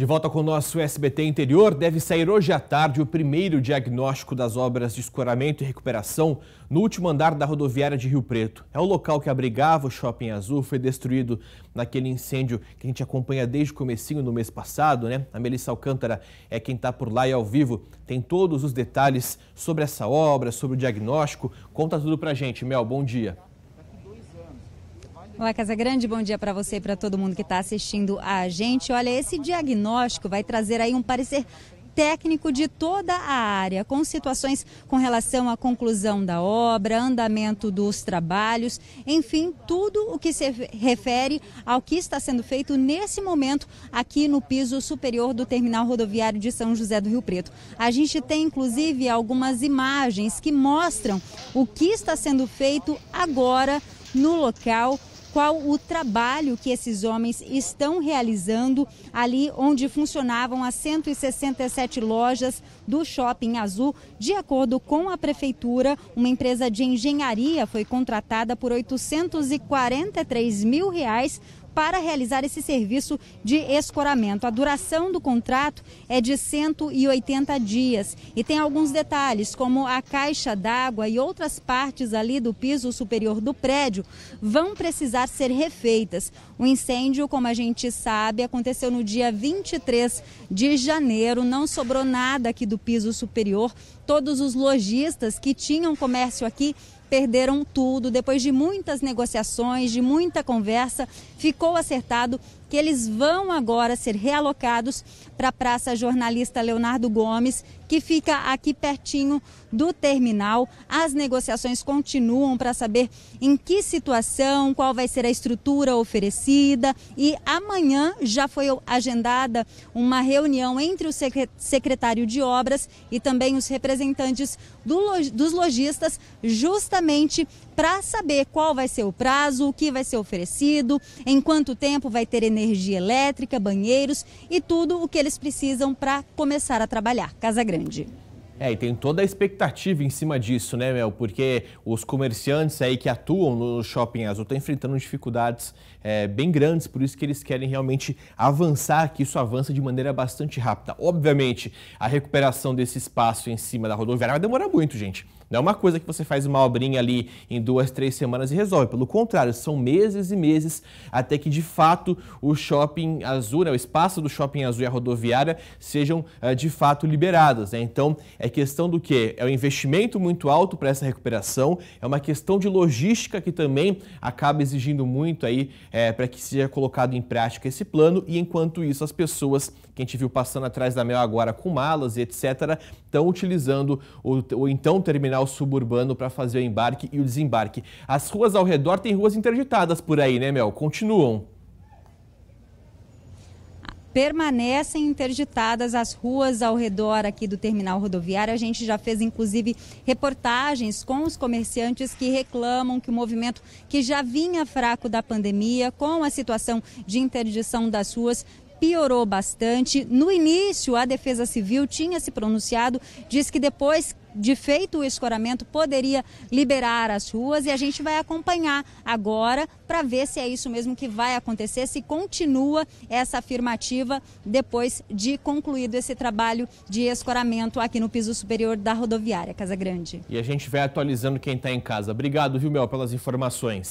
De volta com o nosso SBT Interior, deve sair hoje à tarde o primeiro diagnóstico das obras de escoramento e recuperação no último andar da rodoviária de Rio Preto. É o local que abrigava o Shopping Azul, foi destruído naquele incêndio que a gente acompanha desde o comecinho do mês passado, né? A Melissa Alcântara é quem está por lá e ao vivo tem todos os detalhes sobre essa obra, sobre o diagnóstico. Conta tudo pra gente, Mel, bom dia. Olá, Casa Grande, bom dia para você e para todo mundo que está assistindo a gente. Olha, esse diagnóstico vai trazer aí um parecer técnico de toda a área, com situações com relação à conclusão da obra, andamento dos trabalhos, enfim, tudo o que se refere ao que está sendo feito nesse momento aqui no piso superior do terminal rodoviário de São José do Rio Preto. A gente tem inclusive algumas imagens que mostram o que está sendo feito agora no local qual o trabalho que esses homens estão realizando ali onde funcionavam as 167 lojas do Shopping Azul. De acordo com a prefeitura, uma empresa de engenharia foi contratada por 843 mil reais para realizar esse serviço de escoramento. A duração do contrato é de 180 dias e tem alguns detalhes, como a caixa d'água e outras partes ali do piso superior do prédio vão precisar ser refeitas. O incêndio, como a gente sabe, aconteceu no dia 23 de janeiro, não sobrou nada aqui do piso superior. Todos os lojistas que tinham comércio aqui perderam tudo. Depois de muitas negociações, de muita conversa, ficou acertado que eles vão agora ser realocados para a Praça Jornalista Leonardo Gomes, que fica aqui pertinho do terminal. As negociações continuam para saber em que situação, qual vai ser a estrutura oferecida e amanhã já foi agendada uma reunião entre o secretário de obras e também os representantes do, dos lojistas, justamente para saber qual vai ser o prazo, o que vai ser oferecido, em quanto tempo vai ter energia energia elétrica, banheiros e tudo o que eles precisam para começar a trabalhar. Casa Grande. É, e tem toda a expectativa em cima disso, né, Mel? Porque os comerciantes aí que atuam no Shopping Azul estão enfrentando dificuldades é, bem grandes, por isso que eles querem realmente avançar, que isso avança de maneira bastante rápida. Obviamente, a recuperação desse espaço em cima da rodoviária vai demorar muito, gente. Não é uma coisa que você faz uma obrinha ali em duas, três semanas e resolve. Pelo contrário, são meses e meses até que de fato o shopping azul, né, o espaço do shopping azul e a rodoviária sejam eh, de fato liberadas. Né? Então é questão do que? É o um investimento muito alto para essa recuperação, é uma questão de logística que também acaba exigindo muito aí é, para que seja colocado em prática esse plano, e enquanto isso, as pessoas que a gente viu passando atrás da Mel agora com malas e etc., estão utilizando o, o então terminal suburbano para fazer o embarque e o desembarque. As ruas ao redor têm ruas interditadas por aí, né, Mel? Continuam permanecem interditadas as ruas ao redor aqui do terminal rodoviário. A gente já fez, inclusive, reportagens com os comerciantes que reclamam que o movimento que já vinha fraco da pandemia, com a situação de interdição das ruas, piorou bastante. No início, a Defesa Civil tinha se pronunciado, disse que depois de feito o escoramento, poderia liberar as ruas e a gente vai acompanhar agora para ver se é isso mesmo que vai acontecer, se continua essa afirmativa depois de concluído esse trabalho de escoramento aqui no piso superior da rodoviária Casa Grande. E a gente vai atualizando quem está em casa. Obrigado, viu, Mel, pelas informações.